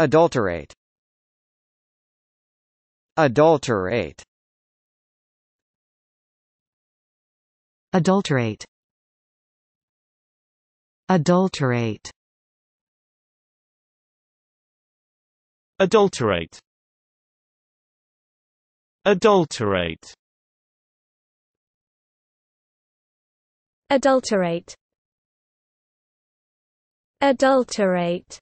Adulterate Adulterate Adulterate Adulterate Adulterate Adulterate Adulterate Adulterate